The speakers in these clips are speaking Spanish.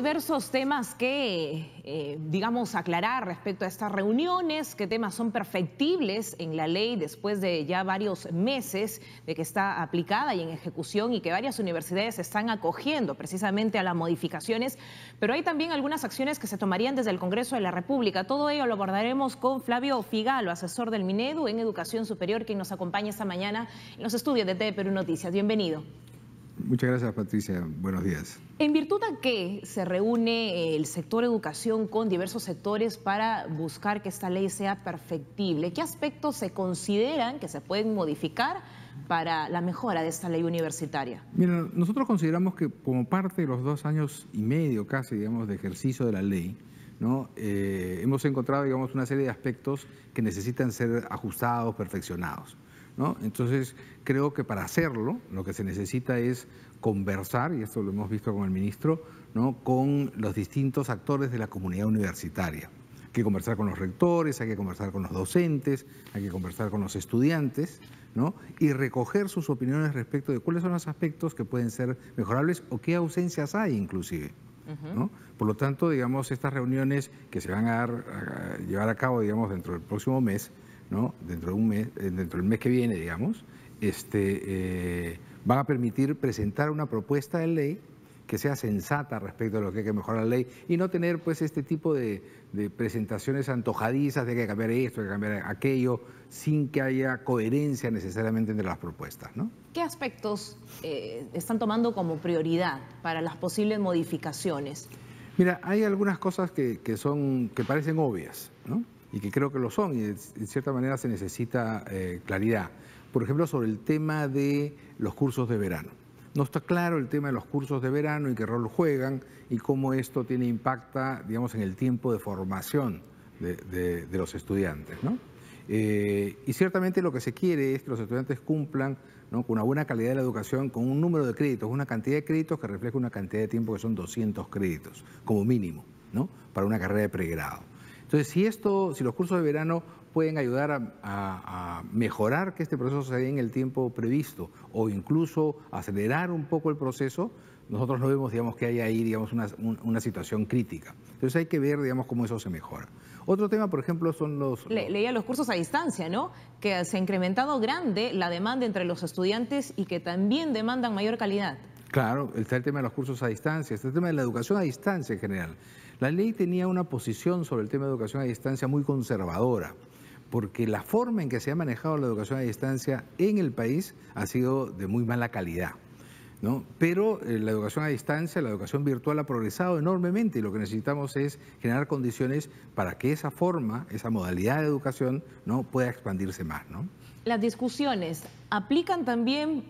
diversos temas que, eh, digamos, aclarar respecto a estas reuniones, qué temas son perfectibles en la ley después de ya varios meses de que está aplicada y en ejecución y que varias universidades están acogiendo precisamente a las modificaciones, pero hay también algunas acciones que se tomarían desde el Congreso de la República. Todo ello lo abordaremos con Flavio Figalo, asesor del Minedu en Educación Superior, quien nos acompaña esta mañana en los estudios de TV Perú Noticias. Bienvenido. Muchas gracias, Patricia. Buenos días. ¿En virtud a qué se reúne el sector educación con diversos sectores para buscar que esta ley sea perfectible? ¿Qué aspectos se consideran que se pueden modificar para la mejora de esta ley universitaria? Mira, nosotros consideramos que como parte de los dos años y medio casi, digamos, de ejercicio de la ley, ¿no? Eh, hemos encontrado, digamos, una serie de aspectos que necesitan ser ajustados, perfeccionados. Entonces, creo que para hacerlo, lo que se necesita es conversar, y esto lo hemos visto con el ministro, ¿no? con los distintos actores de la comunidad universitaria. Hay que conversar con los rectores, hay que conversar con los docentes, hay que conversar con los estudiantes, ¿no? y recoger sus opiniones respecto de cuáles son los aspectos que pueden ser mejorables o qué ausencias hay inclusive. Por lo tanto, digamos, estas reuniones que se van a, llevar a cabo, digamos, dentro del próximo mes, dentro, de un mes, eh, dentro del mes que viene, digamos, este, eh, van a permitir presentar una propuesta de ley que sea sensata respecto a lo que hay que mejorar la ley y no tener pues este tipo de, presentaciones antojadizas de que hay que cambiar esto, hay que cambiar aquello, sin que haya coherencia necesariamente entre las propuestas. ¿Qué aspectos eh, están tomando como prioridad para las posibles modificaciones? Mira, hay algunas cosas que, son, que parecen obvias. ¿no? y que creo que lo son y de, cierta manera se necesita eh, claridad. Por ejemplo, sobre el tema de los cursos de verano. No está claro el tema de los cursos de verano y qué rol juegan y cómo esto tiene impacta, digamos, en el tiempo de formación de, los estudiantes. Eh, y ciertamente lo que se quiere es que los estudiantes cumplan con una buena calidad de la educación, con un número de créditos, una cantidad de créditos que refleja una cantidad de tiempo que son 200 créditos, como mínimo, ¿no? para una carrera de pregrado. Entonces, si esto, si los cursos de verano pueden ayudar a, mejorar que este proceso se dé en el tiempo previsto o incluso acelerar un poco el proceso, nosotros no vemos, digamos, que haya ahí, digamos, una, situación crítica. Entonces hay que ver, digamos, cómo eso se mejora. Otro tema, por ejemplo, son los... leía los cursos a distancia, ¿no? Que se ha incrementado grande la demanda entre los estudiantes y que también demandan mayor calidad. Claro, está el tema de los cursos a distancia, está el tema de la educación a distancia en general. La ley tenía una posición sobre el tema de educación a distancia muy conservadora, porque la forma en que se ha manejado la educación a distancia en el país ha sido de muy mala calidad. Pero eh, la educación a distancia, la educación virtual ha progresado enormemente y lo que necesitamos es generar condiciones para que esa forma, esa modalidad de educación, ¿no? pueda expandirse más. Las discusiones aplican también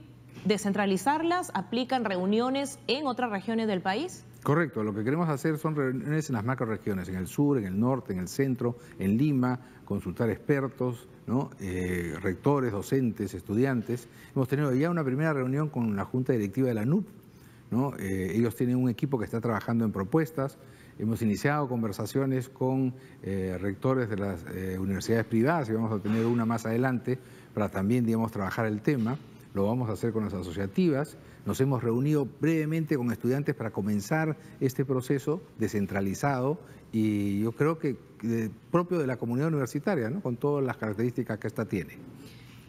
descentralizarlas, aplican reuniones en otras regiones del país. Correcto, lo que queremos hacer son reuniones en las macroregiones, en el sur, en el norte, en el centro, en Lima, consultar expertos, ¿no? Eh, rectores, docentes, estudiantes. Hemos tenido ya una primera reunión con la Junta Directiva de la NUP. ¿no? Eh, ellos tienen un equipo que está trabajando en propuestas. Hemos iniciado conversaciones con eh, rectores de las universidades privadas y vamos a tener una más adelante para también, digamos, trabajar el tema lo vamos a hacer con las asociativas. Nos hemos reunido brevemente con estudiantes para comenzar este proceso descentralizado y yo creo que eh, propio de la comunidad universitaria, con todas las características que esta tiene.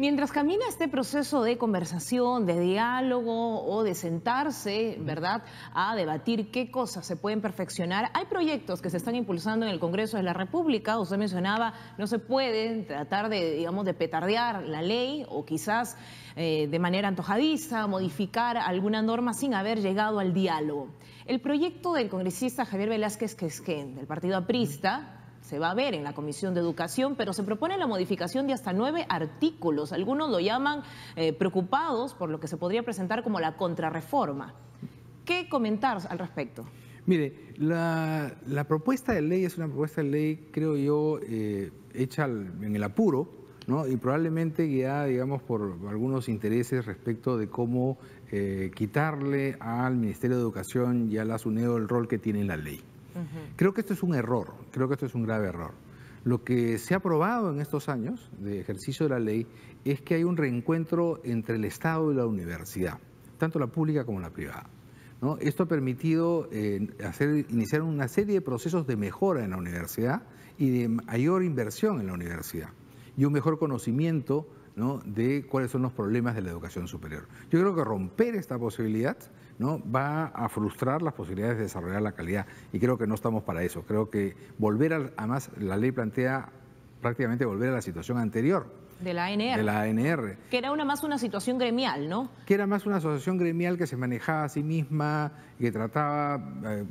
Mientras camina este proceso de conversación, de diálogo o de sentarse, ¿verdad?, a debatir qué cosas se pueden perfeccionar, hay proyectos que se están impulsando en el Congreso de la República. Usted mencionaba, no se pueden tratar de, digamos, de petardear la ley o quizás eh, de manera antojadiza, modificar alguna norma sin haber llegado al diálogo. El proyecto del congresista Javier Velázquez Quesquén, del Partido Aprista, se va a ver en la Comisión de Educación, pero se propone la modificación de hasta nueve artículos. Algunos lo llaman eh, preocupados por lo que se podría presentar como la contrarreforma. ¿Qué comentar al respecto? Mire, la, propuesta de ley es una propuesta de ley, creo yo, eh, hecha en el apuro, ¿no? Y probablemente guiada, digamos, por algunos intereses respecto de cómo eh, quitarle al Ministerio de Educación y a la SUNEO el rol que tiene la ley. Creo que esto es un error, creo que esto es un grave error. Lo que se ha probado en estos años de ejercicio de la ley es que hay un reencuentro entre el Estado y la universidad, tanto la pública como la privada. Esto ha permitido eh, hacer, iniciar una serie de procesos de mejora en la universidad y de mayor inversión en la universidad y un mejor conocimiento de cuáles son los problemas de la educación superior. Yo creo que romper esta posibilidad ¿no? va a frustrar las posibilidades de desarrollar la calidad y creo que no estamos para eso. Creo que volver, a, más, la ley plantea prácticamente volver a la situación anterior. De la ANR. De la ANR. Que era una más una situación gremial, ¿no? Que era más una asociación gremial que se manejaba a sí misma, y que trataba... Eh,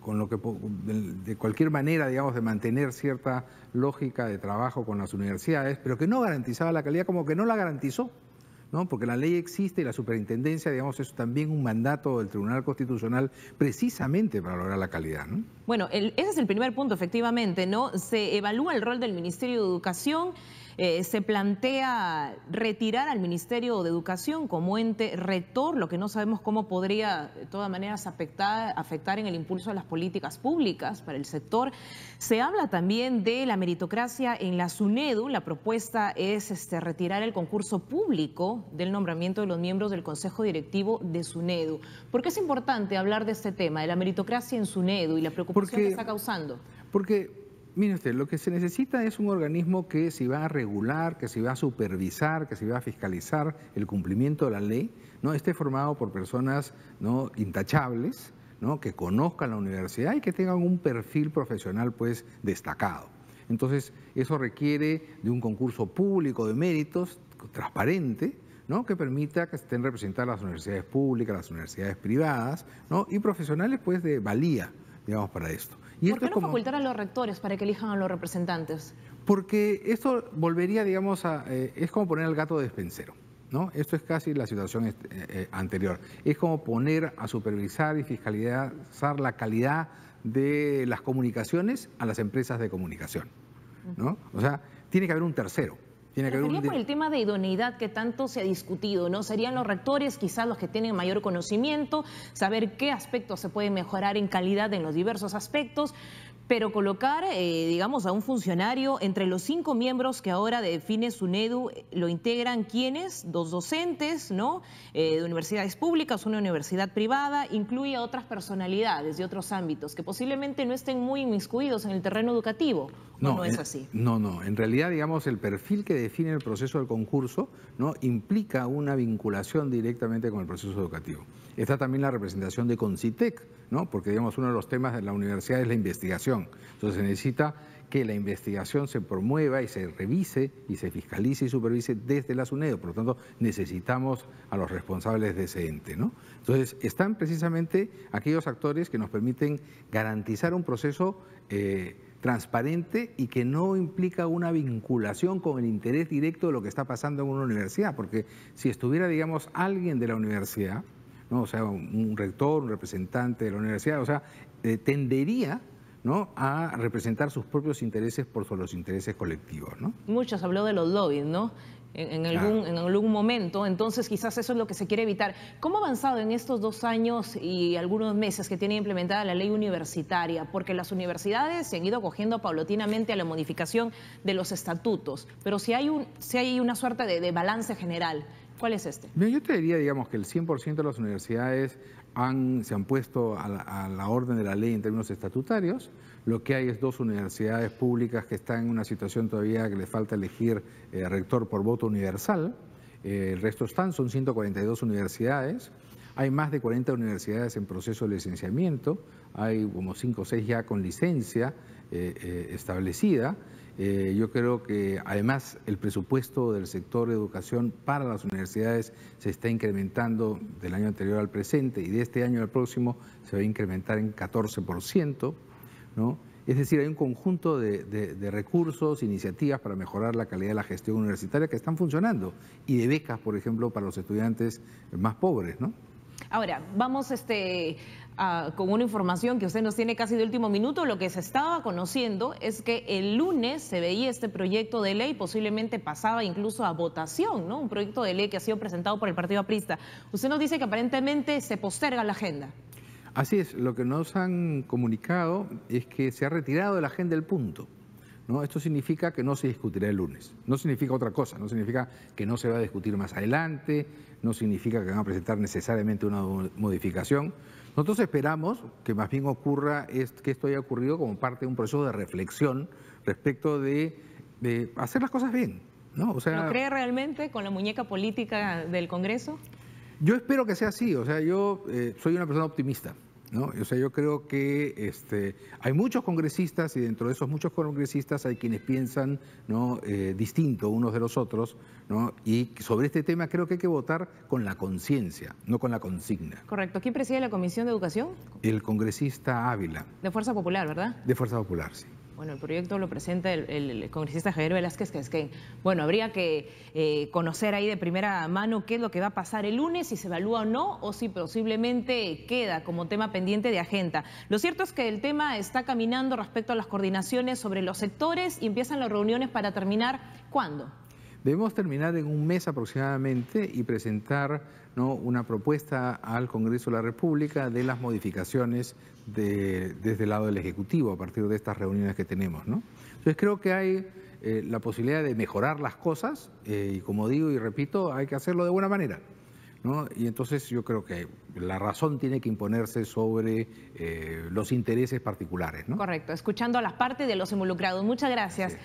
con lo que de cualquier manera, digamos, de mantener cierta lógica de trabajo con las universidades, pero que no garantizaba la calidad como que no la garantizó. ¿no? Porque la ley existe y la superintendencia, digamos, es también un mandato del Tribunal Constitucional precisamente para lograr la calidad, ¿no? Bueno, ese es el primer punto, efectivamente, ¿no? Se evalúa el rol del Ministerio de Educación eh, se plantea retirar al Ministerio de Educación como ente rector, lo que no sabemos cómo podría de todas maneras afectar, en el impulso de las políticas públicas para el sector. Se habla también de la meritocracia en la SUNEDU. La propuesta es este, retirar el concurso público del nombramiento de los miembros del Consejo Directivo de SUNEDU. ¿Por qué es importante hablar de este tema, de la meritocracia en SUNEDU y la preocupación que está causando? Porque mire usted, lo que se necesita es un organismo que se va a regular, que se va a supervisar, que se va a fiscalizar el cumplimiento de la ley, ¿no? esté formado por personas intachables, que conozcan la universidad y que tengan un perfil profesional pues destacado. Entonces, eso requiere de un concurso público de méritos transparente, que permita que estén representadas las universidades públicas, las universidades privadas y profesionales pues de valía digamos, para esto. Y ¿Por qué no como... facultar a los rectores para que elijan a los representantes? Porque esto volvería, digamos, a, eh, es como poner al gato despensero. ¿No? Esto es casi la situación este, eh, eh, anterior. Es como poner a supervisar y fiscalizar la calidad de las comunicaciones a las empresas de comunicación. ¿no? O sea, tiene que haber un tercero. Tiene por el tema de idoneidad que tanto se ha discutido, ¿no? Serían los rectores quizás los que tienen mayor conocimiento, saber qué aspectos se pueden mejorar en calidad en los diversos aspectos, pero colocar, eh, digamos, a un funcionario entre los cinco miembros que ahora define SUNEDU, eh, lo integran quienes, dos docentes, ¿no? Eh, de universidades públicas, una universidad privada, incluye a otras personalidades de otros ámbitos que posiblemente no estén muy inmiscuidos en el terreno educativo. No, no es así. no, no. En realidad, digamos, el perfil que define el proceso del concurso no implica una vinculación directamente con el proceso educativo está también la representación de Concitec, ¿no? porque digamos uno de los temas de la universidad es la investigación. Entonces se necesita que la investigación se promueva y se revise y se fiscalice y supervise desde la SUNEDO. Por lo tanto, necesitamos a los responsables de ese ente. ¿no? Entonces, están precisamente aquellos actores que nos permiten garantizar un proceso eh, transparente y que no implica una vinculación con el interés directo de lo que está pasando en una universidad. Porque si estuviera, digamos, alguien de la universidad, ¿no? O sea, un rector, un representante de la universidad, o sea, eh, tendería ¿no? a representar sus propios intereses por los intereses colectivos. ¿no? Muchos habló de los lobbies, ¿no? En, algún, en algún momento, entonces quizás eso es lo que se quiere evitar. ¿Cómo ha avanzado en estos dos años y algunos meses que tiene implementada la ley universitaria? Porque las universidades se han ido cogiendo paulatinamente a la modificación de los estatutos, pero si hay, un, si hay una suerte de balance general, ¿Cuál es este? yo te diría, digamos, que el 100% de las universidades han, se han puesto a la, orden de la ley en términos estatutarios. Lo que hay es dos universidades públicas que están en una situación todavía que les falta elegir eh, rector por voto universal. Eh, el resto están, son 142 universidades. Hay más de 40 universidades en proceso de licenciamiento, hay como 5 o 6 ya con licencia eh, establecida. Eh, yo creo que además el presupuesto del sector de educación para las universidades se está incrementando del año anterior al presente y de este año al próximo se va a incrementar en 14%. ¿no? Es decir, hay un conjunto de, de, recursos, iniciativas para mejorar la calidad de la gestión universitaria que están funcionando y de becas, por ejemplo, para los estudiantes más pobres. ¿no? Ahora, vamos este, con una información que usted nos tiene casi de último minuto. Lo que se estaba conociendo es que el lunes se veía este proyecto de ley, posiblemente pasaba incluso a votación, ¿no? Un proyecto de ley que ha sido presentado por el Partido Aprista. Usted nos dice que aparentemente se posterga la agenda. Así es, lo que nos han comunicado es que se ha retirado de la agenda el punto. ¿no? Esto significa que no se discutirá el lunes, no significa otra cosa, no significa que no se va a discutir más adelante, no significa que van a presentar necesariamente una modificación. Nosotros esperamos que más bien ocurra es, que esto haya ocurrido como parte de un proceso de reflexión respecto de, hacer las cosas bien. ¿no? sea, ¿Lo cree realmente con la muñeca política del Congreso? Yo espero que sea así, o sea, yo eh, soy una persona optimista. ¿no? O sea, yo creo que este, hay muchos congresistas y dentro de esos muchos congresistas hay quienes piensan ¿no? Eh, distinto unos de los otros, Y sobre este tema creo que hay que votar con la conciencia, no con la consigna. Correcto. ¿Quién preside la Comisión de Educación? El congresista Ávila. De Fuerza Popular, ¿verdad? De Fuerza Popular, sí. Bueno, el proyecto lo presenta el, congresista Javier Velázquez, que es que, bueno, habría que eh, conocer ahí de primera mano qué es lo que va a pasar el lunes, si se evalúa o no, o si posiblemente queda como tema pendiente de agenda. Lo cierto es que el tema está caminando respecto a las coordinaciones sobre los sectores y empiezan las reuniones para terminar, ¿cuándo? Debemos terminar en un mes aproximadamente y presentar ¿no? una propuesta al Congreso de la República de las modificaciones de, desde el lado del Ejecutivo a partir de estas reuniones que tenemos. ¿no? Entonces creo que hay eh, la posibilidad de mejorar las cosas eh, y como digo y repito, hay que hacerlo de buena manera. ¿no? Y entonces yo creo que la razón tiene que imponerse sobre eh, los intereses particulares. no Correcto, escuchando a las partes de los involucrados. Muchas gracias.